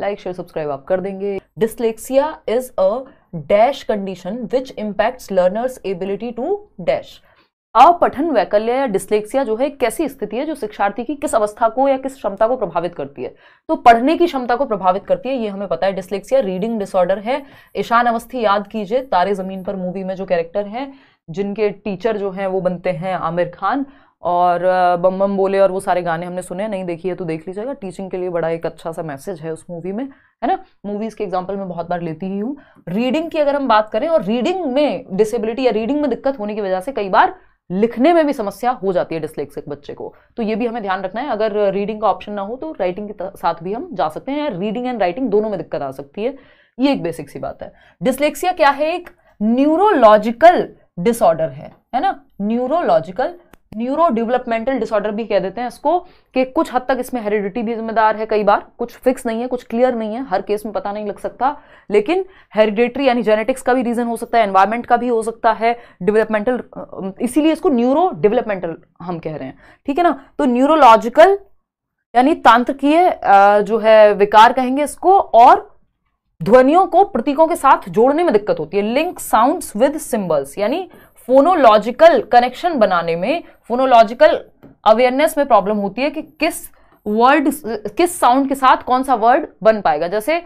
like share subscribe आप कर देंगे dyslexia is a dash condition which impacts learners ability to dash अपठन वैकल्य या डिस्लेक्सिया जो है कैसी स्थिति है जो शिक्षार्थी की किस अवस्था को या किस क्षमता को प्रभावित करती है तो पढ़ने की क्षमता को प्रभावित करती है ये हमें पता है डिस्लेक्सिया रीडिंग डिसऑर्डर है ईशान अवस्थी याद कीजिए तारे जमीन पर मूवी में जो कैरेक्टर है जिनके टीचर जो हैं वो बनते हैं आमिर खान और बम बम बोले और वो सारे गाने हमने सुने नहीं देखी है तो देख लीजिएगा टीचिंग के लिए बड़ा एक अच्छा सा मैसेज है उस मूवी में है ना मूवीज़ के एग्जाम्पल मैं बहुत बार लेती ही हूँ रीडिंग की अगर हम बात करें और रीडिंग में डिसेबिलिटी या रीडिंग में दिक्कत होने की वजह से कई बार लिखने में भी समस्या हो जाती है डिसलेक्सिक बच्चे को तो ये भी हमें ध्यान रखना है अगर रीडिंग का ऑप्शन ना हो तो राइटिंग के साथ भी हम जा सकते हैं रीडिंग एंड राइटिंग दोनों में दिक्कत आ सकती है ये एक बेसिक सी बात है डिसलेक्सिया क्या है एक न्यूरोलॉजिकल डिसऑर्डर है है ना न्यूरोलॉजिकल न्यूरो डेवलपमेंटल डिसऑर्डर भी कह देते हैं इसको कि कुछ हद तक इसमें हेरिडिटी भी जिम्मेदार है कई बार कुछ फिक्स नहीं है कुछ क्लियर नहीं है हर केस में पता नहीं लग सकता लेकिन हेरिडेटरी यानी जेनेटिक्स का भी रीज़न हो सकता है एनवायरमेंट का भी हो सकता है डेवलपमेंटल इसीलिए इसको न्यूरो डेवलपमेंटल हम कह रहे हैं ठीक है ना तो न्यूरोलॉजिकल यानी तांत्रिकीय जो है विकार कहेंगे इसको और ध्वनियों को प्रतीकों के साथ जोड़ने में दिक्कत होती है लिंक साउंड्स विद सिंबल्स यानी फोनोलॉजिकल कनेक्शन बनाने में फोनोलॉजिकल अवेयरनेस में प्रॉब्लम होती है कि किस वर्ड किस साउंड के साथ कौन सा वर्ड बन पाएगा जैसे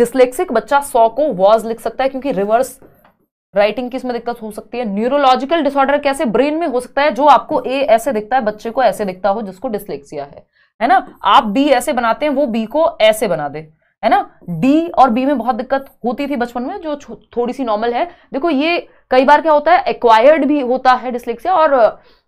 डिस्लेक्सिक बच्चा सौ को वॉज लिख सकता है क्योंकि रिवर्स राइटिंग की इसमें दिक्कत हो सकती है न्यूरोलॉजिकल डिसऑर्डर कैसे ब्रेन में हो सकता है जो आपको ए ऐसे दिखता है बच्चे को ऐसे दिखता हो जिसको डिस्लेक्सिया है है ना आप बी ऐसे बनाते हैं वो बी को ऐसे बना दे है ना डी और बी में बहुत दिक्कत होती थी बचपन में जो थोड़ी सी नॉर्मल है देखो ये कई बार क्या होता है एक्वायर्ड भी होता है डिस्लेक्सिया और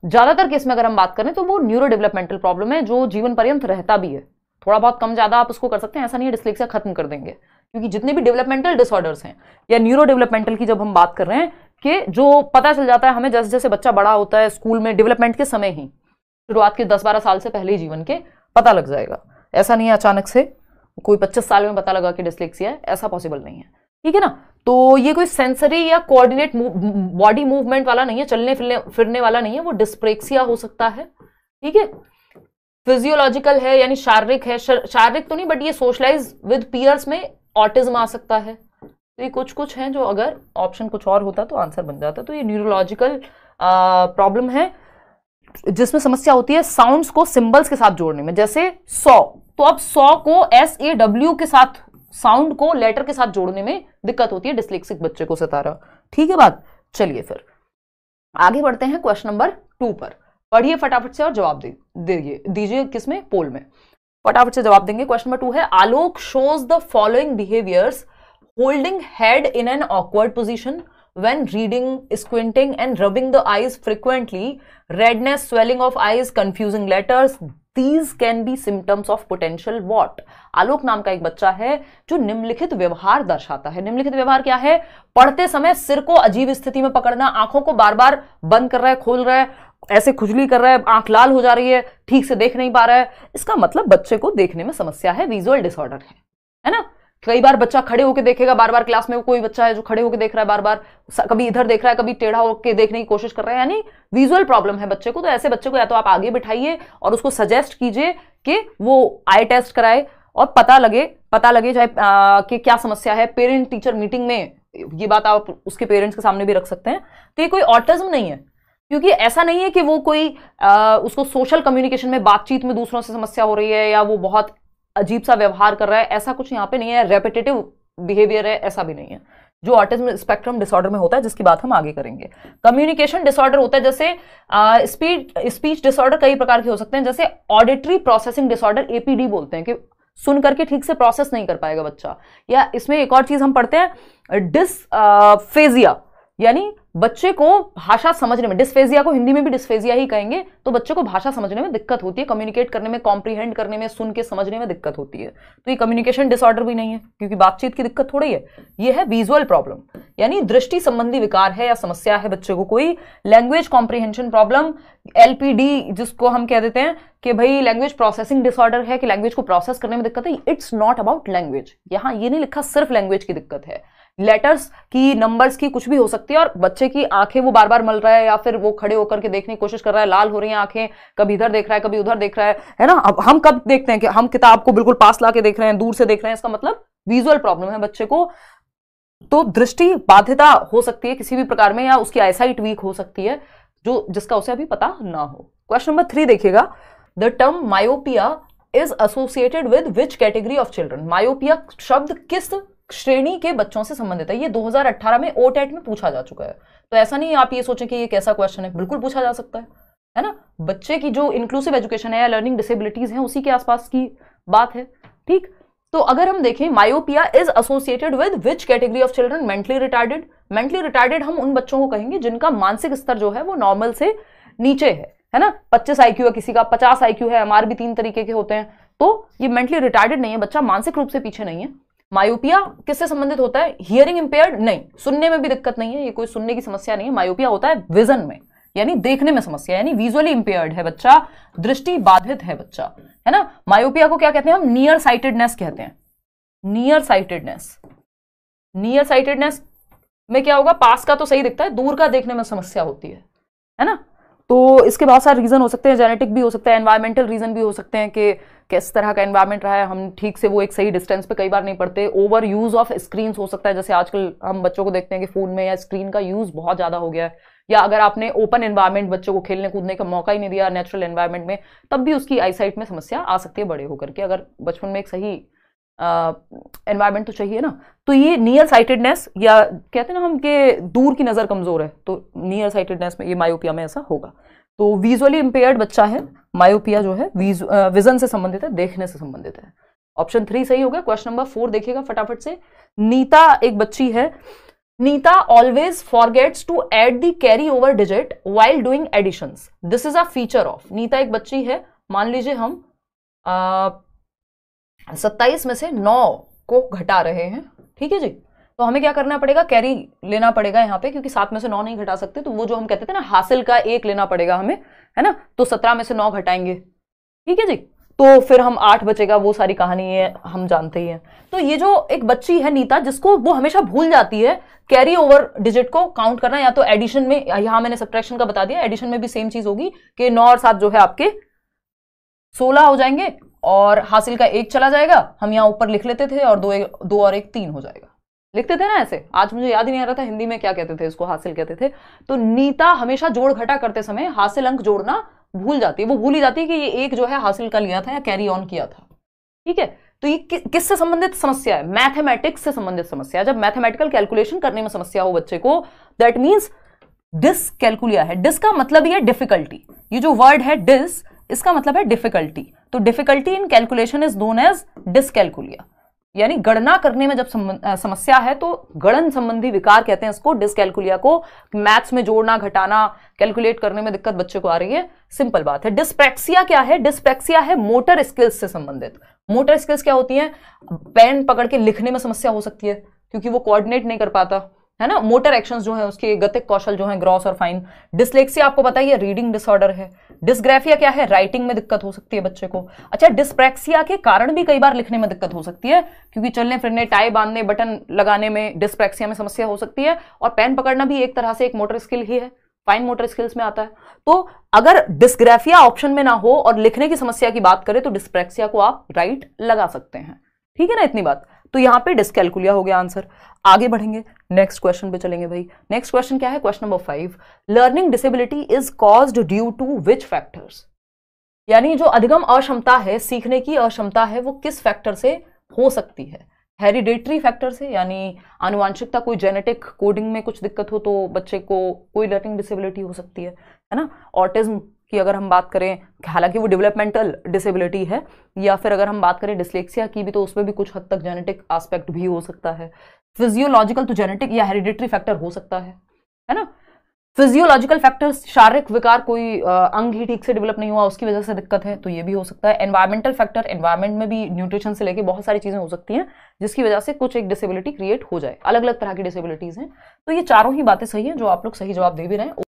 ज्यादातर केस में अगर हम बात करें तो वो न्यूरो डेवलपमेंटल प्रॉब्लम है जो जीवन पर्यंत रहता भी है थोड़ा बहुत कम ज्यादा आप उसको कर सकते हैं ऐसा नहीं है डिस्लेक्सिया खत्म कर देंगे क्योंकि जितने भी डेवलपमेंटल डिसऑर्डर्स हैं या न्यूरो डेवलपमेंटल की जब हम बात कर रहे हैं कि जो पता चल जाता है हमें जैसे जैसे बच्चा बड़ा होता है स्कूल में डेवलपमेंट के समय ही शुरुआत के दस बारह साल से पहले ही जीवन के पता लग जाएगा ऐसा नहीं है अचानक से कोई पच्चीस साल में पता लगा कि डिस्लेक्सिया है ऐसा पॉसिबल नहीं है ठीक है ना तो ये कोई सेंसरी या कोऑर्डिनेट बॉडी मूवमेंट वाला नहीं है चलने फिरने फिरने वाला नहीं है वो डिस्प्रेक्सिया हो सकता है ठीक है फिजियोलॉजिकल है यानी शारीरिक है शारीरिक तो नहीं बट ये सोशलाइज विद पीयर्स में ऑटिज्म आ सकता है तो ये कुछ कुछ हैं जो अगर ऑप्शन कुछ और होता तो आंसर बन जाता तो ये न्यूरोलॉजिकल प्रॉब्लम है जिसमें समस्या होती है साउंड्स को सिंबल्स के साथ जोड़ने में जैसे सौ तो अब सौ को एस ए डब्ल्यू के साथ साउंड को लेटर के साथ जोड़ने में दिक्कत होती है डिस्लेक्सिक बच्चे को सतारा ठीक है बात चलिए फिर आगे बढ़ते हैं क्वेश्चन नंबर टू पर पढ़िए फटाफट से और जवाब दीजिए दीजिए किसमें पोल में फटाफट से जवाब देंगे क्वेश्चन नंबर टू है Alok shows the following behaviours holding head in an awkward position when reading squinting and rubbing the eyes frequently redness swelling of eyes confusing letters these can be symptoms of potential what Alok नाम का एक बच्चा है जो निम्नलिखित व्यवहार दर्शाता है निम्नलिखित व्यवहार क्या है पढ़ते समय सिर को अजीब स्थिति में पकड़ना आंखों को बार बार बंद कर रहा है खोल रहा है ऐसे खुजली कर रहा है आंख लाल हो जा रही है ठीक से देख नहीं पा रहा है इसका मतलब बच्चे को देखने में समस्या है विजुअल डिसऑर्डर है है ना कई बार बच्चा खड़े होकर देखेगा बार बार क्लास में कोई बच्चा है जो खड़े होकर देख रहा है बार बार कभी इधर देख रहा है कभी टेढ़ा होकर देखने की कोशिश कर रहा है यानी विजुअल प्रॉब्लम है बच्चे को तो ऐसे बच्चे को या तो आप आगे बिठाइए और उसको सजेस्ट कीजिए कि वो आई टेस्ट कराए और पता लगे पता लगे चाहे कि क्या समस्या है पेरेंट टीचर मीटिंग में ये बात आप उसके पेरेंट्स के सामने भी रख सकते हैं तो ये कोई ऑटिज्म नहीं है क्योंकि ऐसा नहीं है कि वो कोई आ, उसको सोशल कम्युनिकेशन में बातचीत में दूसरों से समस्या हो रही है या वो बहुत अजीब सा व्यवहार कर रहा है ऐसा कुछ यहाँ पे नहीं है रेपिटेटिव बिहेवियर है ऐसा भी नहीं है जो ऑटिज्म स्पेक्ट्रम डिसऑर्डर में होता है जिसकी बात हम आगे करेंगे कम्युनिकेशन डिसऑर्डर होता है जैसे स्पीड स्पीच डिसऑर्डर कई प्रकार के हो सकते हैं जैसे ऑडिटरी प्रोसेसिंग डिसऑर्डर एपीडी बोलते हैं कि सुन करके ठीक से प्रोसेस नहीं कर पाएगा बच्चा या इसमें एक और चीज हम पढ़ते हैं डिस फेजिया यानी बच्चे को भाषा समझने में डिस्फेजिया को हिंदी में भी डिस्फेजिया ही कहेंगे तो बच्चे को भाषा समझने में दिक्कत होती है कम्युनिकेट करने में कॉम्प्रीहेंड करने में सुन के समझने में दिक्कत होती है तो ये कम्युनिकेशन डिसऑर्डर भी नहीं है क्योंकि बातचीत की दिक्कत थोड़ी है ये है विजुअल प्रॉब्लम यानी दृष्टि संबंधी विकार है या समस्या है बच्चे को कोई लैंग्वेज कॉम्प्रीहेंशन प्रॉब्लम एलपीडी जिसको हम कह देते हैं कि भाई लैंग्वेज प्रोसेसिंग डिसऑर्डर है कि लैंग्वेज को प्रोसेस करने में दिक्कत है इट्स नॉट अबाउट लैंग्वेज यहाँ ये नहीं लिखा सिर्फ लैंग्वेज की दिक्कत है लेटर्स की नंबर्स की कुछ भी हो सकती है और बच्चे की आंखें वो बार बार मल रहा है या फिर वो खड़े होकर के देखने की कोशिश कर रहा है लाल हो रही है आंखें कभी इधर देख रहा है कभी उधर देख रहा है है ना अब हम कब देखते हैं कि हम किताब को बिल्कुल पास ला के देख रहे हैं दूर से देख रहे हैं इसका मतलब विजुअल प्रॉब्लम है बच्चे को तो दृष्टि बाध्यता हो सकती है किसी भी प्रकार में या उसकी आईसाइट वीक हो सकती है जो जिसका उसे अभी पता ना हो क्वेश्चन नंबर थ्री देखिएगा the term myopia is associated with which category of children myopia शब्द किस श्रेणी के बच्चों से संबंधित है ये 2018 में ओटेट e में पूछा जा चुका है तो ऐसा नहीं आप ये सोचें कि ये कैसा क्वेश्चन है बिल्कुल पूछा जा सकता है है ना बच्चे की जो इंक्लूसिव एजुकेशन है या लर्निंग डिसेबिलिटीज हैं उसी के आसपास की बात है ठीक तो अगर हम देखें myopia is associated with which category of children mentally retarded mentally retarded हम उन बच्चों को कहेंगे जिनका मानसिक स्तर जो है वो नॉर्मल से नीचे है है ना पच्चीस आई है किसी का पचास आई है एमआर भी तीन तरीके के होते हैं तो ये मेंटली रिटार्डेड नहीं है बच्चा मानसिक रूप से पीछे नहीं है मायोपिया किससे संबंधित होता है हियरिंग इंपेयर नहीं सुनने में भी दिक्कत नहीं है ये कोई सुनने की समस्या नहीं है मायोपिया होता है विजन में यानी देखने में समस्या यानी विजुअली इंपेयर्ड है बच्चा दृष्टि बाधित है बच्चा है ना मायोपिया को क्या कहते हैं हम नियर साइटेडनेस कहते हैं नियर साइटेडनेस नियर साइटेडनेस में क्या होगा पास का तो सही दिखता है दूर का देखने में समस्या होती है है ना तो इसके बहुत सारे रीज़न हो सकते हैं जेनेटिक भी हो सकता है एनवायरमेंटल रीज़न भी हो सकते हैं कि किस तरह का एनवायरमेंट रहा है हम ठीक से वो एक सही डिस्टेंस पे कई बार नहीं पढ़ते ओवर यूज़ ऑफ स्क्रीन हो सकता है जैसे आजकल हम बच्चों को देखते हैं कि फ़ोन में या स्क्रीन का यूज़ बहुत ज़्यादा हो गया है या अगर आपने ओपन एनवायरमेंट बच्चों को खेलने कूदने का मौका ही नहीं दिया नेचुरल एनवायरमेंट में तब भी उसकी आईसाइट में समस्या आ सकती है बड़े होकर के अगर बचपन में एक सही एनवायरमेंट तो चाहिए ना तो ये नियर साइटेडनेस या कहते हैं ना हम के दूर की नज़र कमज़ोर है तो नियर साइटेडनेस में ये मायोपिया में ऐसा होगा तो विजुअली इम्पेयर्ड बच्चा है मायोपिया जो है विजन से संबंधित है देखने से संबंधित है ऑप्शन थ्री सही हो गया क्वेश्चन नंबर फोर देखिएगा फटाफट से नीता एक बच्ची है Nita always forgets to add the carry over digit while doing additions this is a feature of Nita एक बच्ची है मान लीजिए हम सत्ताईस में से नौ को घटा रहे हैं ठीक है जी तो हमें क्या करना पड़ेगा कैरी लेना पड़ेगा यहाँ पे क्योंकि सात में से नौ नहीं घटा सकते तो वो जो हम कहते थे ना हासिल का एक लेना पड़ेगा हमें है ना तो सत्रह में से नौ घटाएंगे ठीक है जी तो फिर हम आठ बचेगा वो सारी कहानी है हम जानते ही हैं तो ये जो एक बच्ची है नीता जिसको वो हमेशा भूल जाती है कैरी ओवर डिजिट को काउंट करना या तो एडिशन में यहां मैंने सब्ट्रैक्शन का बता दिया एडिशन में भी सेम चीज होगी कि नौ और सात जो है आपके सोलह हो जाएंगे और हासिल का एक चला जाएगा हम यहाँ ऊपर लिख लेते थे और दो एक, दो और एक तीन हो जाएगा लिखते थे ना ऐसे आज मुझे याद ही नहीं आ रहा था हिंदी में क्या कहते थे इसको हासिल कहते थे तो नीता हमेशा जोड़ घटा करते समय हासिल अंक जोड़ना भूल जाती है वो भूल ही जाती है कि ये एक जो है हासिल का लिया था या कैरी ऑन किया था ठीक है तो ये कि, किससे संबंधित समस्या है मैथमेटिक्स से संबंधित समस्या है जब मैथमेटिकल कैलकुलेशन करने में समस्या हो बच्चे को दैट मीन्स डिस कैलकुलिया है डिस का मतलब ये डिफिकल्टी ये जो वर्ड है डिस इसका मतलब है डिफिकल्टी तो difficulty in calculation is known as dyscalculia यानी गणना करने में जब समस्या है तो गणन संबंधी विकार कहते हैं इसको डिसकैलकुलिया को मैथ्स में जोड़ना घटाना कैलकुलेट करने में दिक्कत बच्चे को आ रही है सिंपल बात है डिस्प्रेक्सिया क्या है डिस्प्रेक्सिया है मोटर स्किल्स से संबंधित मोटर स्किल्स क्या होती है पेन पकड़ के लिखने में समस्या हो सकती है क्योंकि वो कोऑर्डिनेट नहीं कर पाता है ना मोटर एक्शंस जो है उसके गतिक कौशल जो है ग्रॉस और फाइन डिस्लेक्सिया आपको पता है रीडिंग डिसऑर्डर है डिस्ग्राफिया क्या है राइटिंग में दिक्कत हो सकती है बच्चे को अच्छा डिस्प्रेक्सिया के कारण भी कई बार लिखने में दिक्कत हो सकती है क्योंकि चलने फिरने टाई बांधने बटन लगाने में डिस्प्रेक्सिया में समस्या हो सकती है और पेन पकड़ना भी एक तरह से एक मोटर स्किल ही है फाइन मोटर स्किल्स में आता है तो अगर डिस्ग्राफिया ऑप्शन में ना हो और लिखने की समस्या की बात करें तो डिस्प्रेक्सिया को आप राइट लगा सकते हैं ठीक है ना इतनी बात तो यहाँ पे डिस्कैलकुलिया हो गया आंसर आगे बढ़ेंगे नेक्स्ट क्वेश्चन पे चलेंगे भाई नेक्स्ट क्वेश्चन क्या है question number five learning disability is caused due to which factors यानी जो अधिगम अक्षमता है सीखने की अक्षमता है वो किस फैक्टर से हो सकती है हेरिडेटरी फैक्टर से यानी आनुवांशिकता कोई जेनेटिक कोडिंग में कुछ दिक्कत हो तो बच्चे को कोई लर्निंग डिसेबिलिटी हो सकती है है ना ऑटिज्म कि अगर हम बात करें हालांकि वो डेवलपमेंटल डिसेबिलिटी है या फिर अगर हम बात करें डिसलेक्सिया की भी तो उसमें भी कुछ हद तक जेनेटिक आस्पेक्ट भी हो सकता है फिजियोलॉजिकल तो जेनेटिक या हेरिडिटरी फैक्टर हो सकता है है ना फिजियोलॉजिकल फैक्टर्स शारीरिक विकार कोई आ, अंग ही ठीक से डेवलप नहीं हुआ उसकी वजह से दिक्कत है तो ये भी हो सकता है एनवायरमेंटल फैक्टर एनवायरमेंट में भी न्यूट्रिशन से लेके बहुत सारी चीज़ें हो सकती हैं जिसकी वजह से कुछ एक डिसेबिलिटी क्रिएट हो जाए अलग अलग तरह की डिसेबिलिटीज़ हैं तो ये चारों ही बातें सही हैं जो आप लोग सही जवाब दे भी रहे हैं